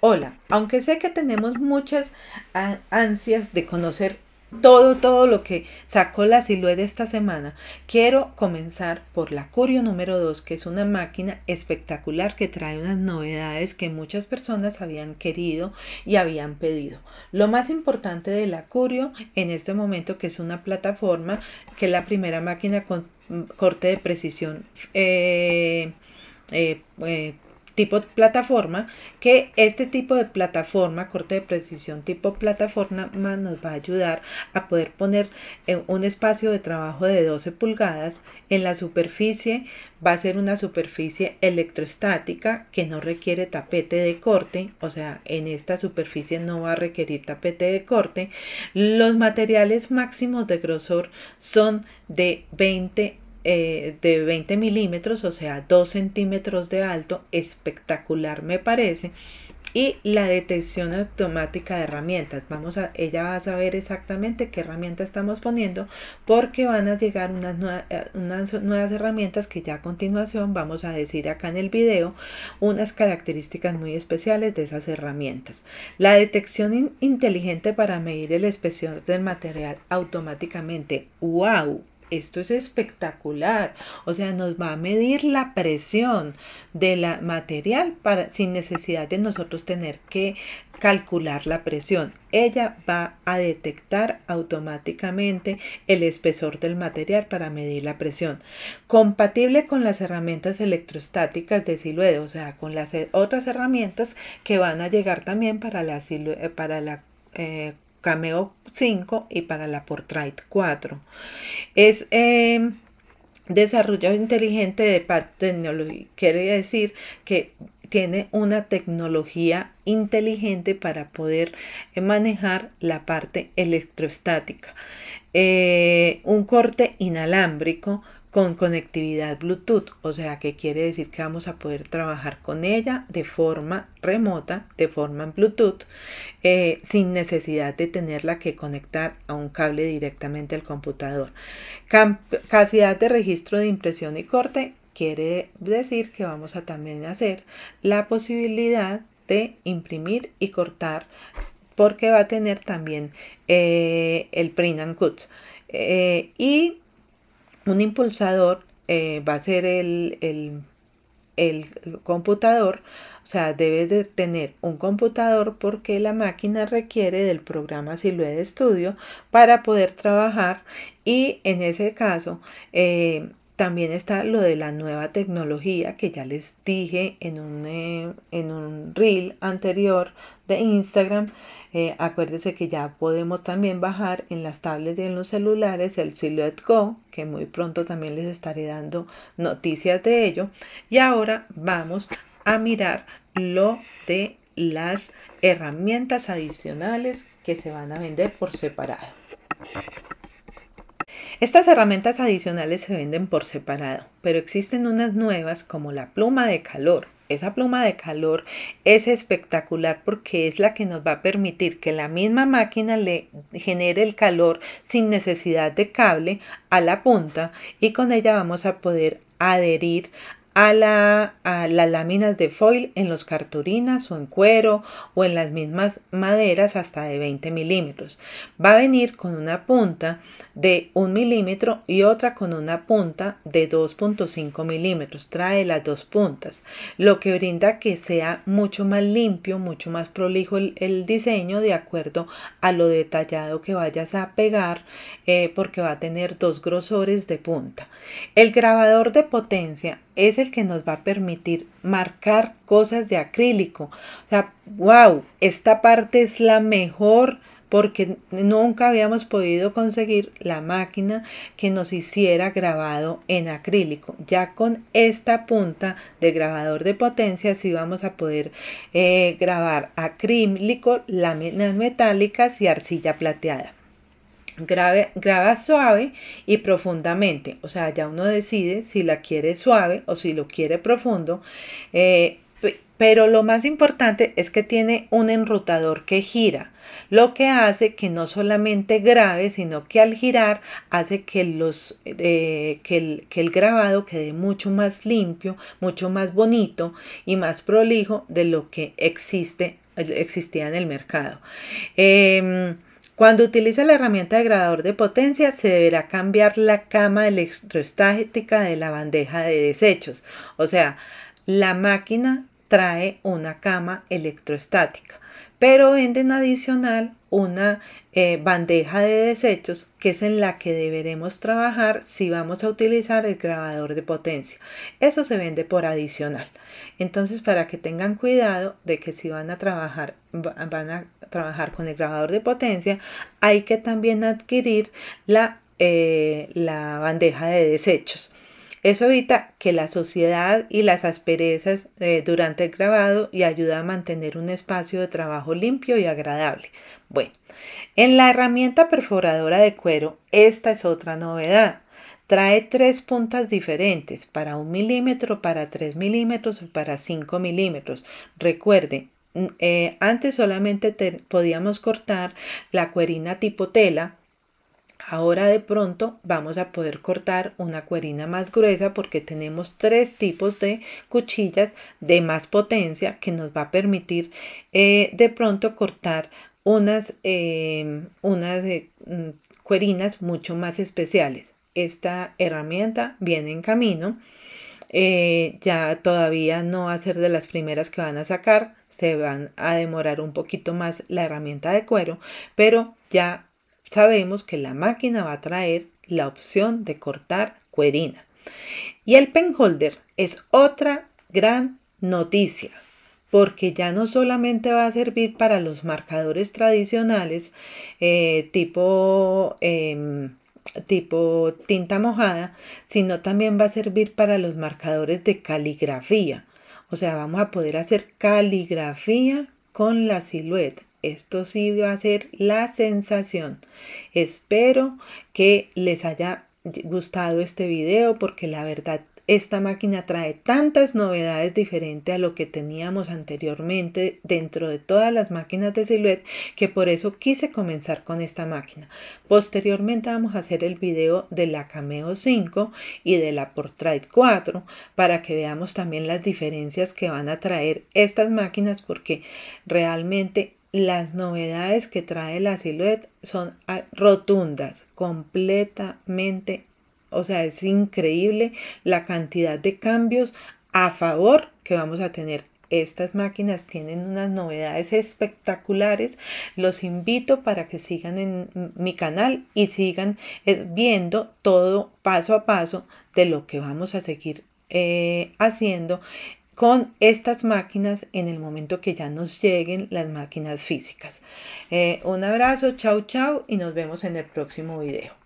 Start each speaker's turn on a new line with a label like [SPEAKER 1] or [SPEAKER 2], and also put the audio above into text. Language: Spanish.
[SPEAKER 1] Hola, aunque sé que tenemos muchas ah, ansias de conocer todo, todo lo que sacó la silueta esta semana, quiero comenzar por la Curio número 2, que es una máquina espectacular que trae unas novedades que muchas personas habían querido y habían pedido. Lo más importante de la Curio en este momento, que es una plataforma, que es la primera máquina con mm, corte de precisión. Eh, eh, eh, tipo plataforma, que este tipo de plataforma, corte de precisión tipo plataforma, nos va a ayudar a poder poner en un espacio de trabajo de 12 pulgadas en la superficie, va a ser una superficie electrostática que no requiere tapete de corte, o sea, en esta superficie no va a requerir tapete de corte. Los materiales máximos de grosor son de 20 eh, de 20 milímetros, o sea, 2 centímetros de alto, espectacular me parece. Y la detección automática de herramientas. Vamos a, ella va a saber exactamente qué herramienta estamos poniendo porque van a llegar unas, eh, nuevas herramientas que ya a continuación vamos a decir acá en el video unas características muy especiales de esas herramientas. La detección inteligente para medir el espesor del material automáticamente. ¡Wow! esto es espectacular. O sea, nos va a medir la presión del material para, sin necesidad de nosotros tener que calcular la presión. Ella va a detectar automáticamente el espesor del material para medir la presión. Compatible con las herramientas electrostáticas de silueta, o sea, con las otras herramientas que van a llegar también para la, para la eh, Cameo 5 y para la Portrait 4. Es eh, desarrollo inteligente de tecnología, quiere decir que tiene una tecnología inteligente para poder manejar la parte electrostática. Eh, un corte inalámbrico con conectividad Bluetooth, o sea que quiere decir que vamos a poder trabajar con ella de forma remota, de forma en Bluetooth, eh, sin necesidad de tenerla que conectar a un cable directamente al computador. capacidad de registro de impresión y corte quiere decir que vamos a también hacer la posibilidad de imprimir y cortar porque va a tener también eh, el print and cut. Eh, y un impulsador eh, va a ser el, computador, o sea, debes de tener un computador porque la máquina requiere del programa Silhouette Studio para poder trabajar y en ese caso eh, también está lo de la nueva tecnología que ya les dije en un, eh, en reel anterior de Instagram. Eh, acuérdense que ya podemos también bajar en las tablets y en los celulares el Silhouette Go, que muy pronto también les estaré dando noticias de ello. Y ahora vamos a mirar lo de las herramientas adicionales que se van a vender por separado. Estas herramientas adicionales se venden por separado, pero existen unas nuevas como la pluma de calor. Esa pluma de calor es espectacular porque es la que nos va a permitir que la misma máquina le genere el calor sin necesidad de cable a la punta y con ella vamos a poder adherir a, la, a, las láminas de foil en los carturinas o en cuero o en las mismas maderas hasta de 20 milímetros. Va a venir con una punta de 1 milímetro y otra con una punta de 2.5 milímetros. Trae las dos puntas, lo que brinda que sea mucho más limpio, mucho más prolijo el, diseño de acuerdo a lo detallado que vayas a pegar eh, porque va a tener dos grosores de punta. El grabador de potencia es el que nos va a permitir marcar cosas de acrílico. O sea, wow, esta parte es la mejor porque nunca habíamos podido conseguir la máquina que nos hiciera grabado en acrílico. Ya con esta punta de grabador de potencia sí vamos a poder eh, grabar acrílico, láminas metálicas y arcilla plateada. Grave, graba suave y profundamente. O sea, ya uno decide si la quiere suave o si lo quiere profundo. Eh, pero lo más importante es que tiene un enrutador que gira, lo que hace que no solamente grabe, sino que al girar hace que, los, eh, que, el, grabado quede mucho más limpio, mucho más bonito y más prolijo de lo que existe, existía en el mercado. Em, cuando utiliza la herramienta de gradador de potencia, se deberá cambiar la cama electroestática de la bandeja de desechos. O sea, la máquina trae una cama electroestática pero venden adicional una eh, bandeja de desechos que es en la que deberemos trabajar si vamos a utilizar el grabador de potencia. Eso se vende por adicional. Entonces, para que tengan cuidado de que si van a trabajar, van a trabajar con el grabador de potencia, hay que también adquirir la eh, bandeja de desechos. Eso evita que la suciedad y las asperezas eh, durante el grabado y ayuda a mantener un espacio de trabajo limpio y agradable. Bueno, en la herramienta perforadora de cuero, esta es otra novedad. Trae tres puntas diferentes para un milímetro, para 3 milímetros o para 5 milímetros. Recuerde, mm, eh, antes solamente podíamos cortar la cuerina tipo tela Ahora de pronto vamos a poder cortar una cuerina más gruesa porque tenemos tres tipos de cuchillas de más potencia que nos va a permitir eh, de pronto cortar unas, em, unas eh, mm, cuerinas mucho más especiales. Esta herramienta viene en camino. Eh, ya todavía no va a ser de las primeras que van a sacar. Se van a demorar un poquito más la herramienta de cuero, pero ya sabemos que la máquina va a traer la opción de cortar cuerina. Y el pen holder es otra gran noticia porque ya no solamente va a servir para los marcadores tradicionales eh, tipo, em, tipo tinta mojada, sino también va a servir para los marcadores de caligrafía. O sea, vamos a poder hacer caligrafía con la silueta. Esto sí va a ser la sensación. Espero que les haya gustado este video porque la verdad esta máquina trae tantas novedades diferentes a lo que teníamos anteriormente dentro de todas las máquinas de Silhouette que por eso quise comenzar con esta máquina. Posteriormente vamos a hacer el video de la Cameo 5 y de la Portrait 4 para que veamos también las diferencias que van a traer estas máquinas porque realmente las novedades que trae la silueta son ah, rotundas, completamente, o sea, es increíble la cantidad de cambios a favor que vamos a tener. Estas máquinas tienen unas novedades espectaculares. Los invito para que sigan en mi canal y sigan eh, viendo todo paso a paso de lo que vamos a seguir eh, haciendo con estas máquinas en el momento que ya nos lleguen las máquinas físicas. Eh, un abrazo, chau chau y nos vemos en el próximo video.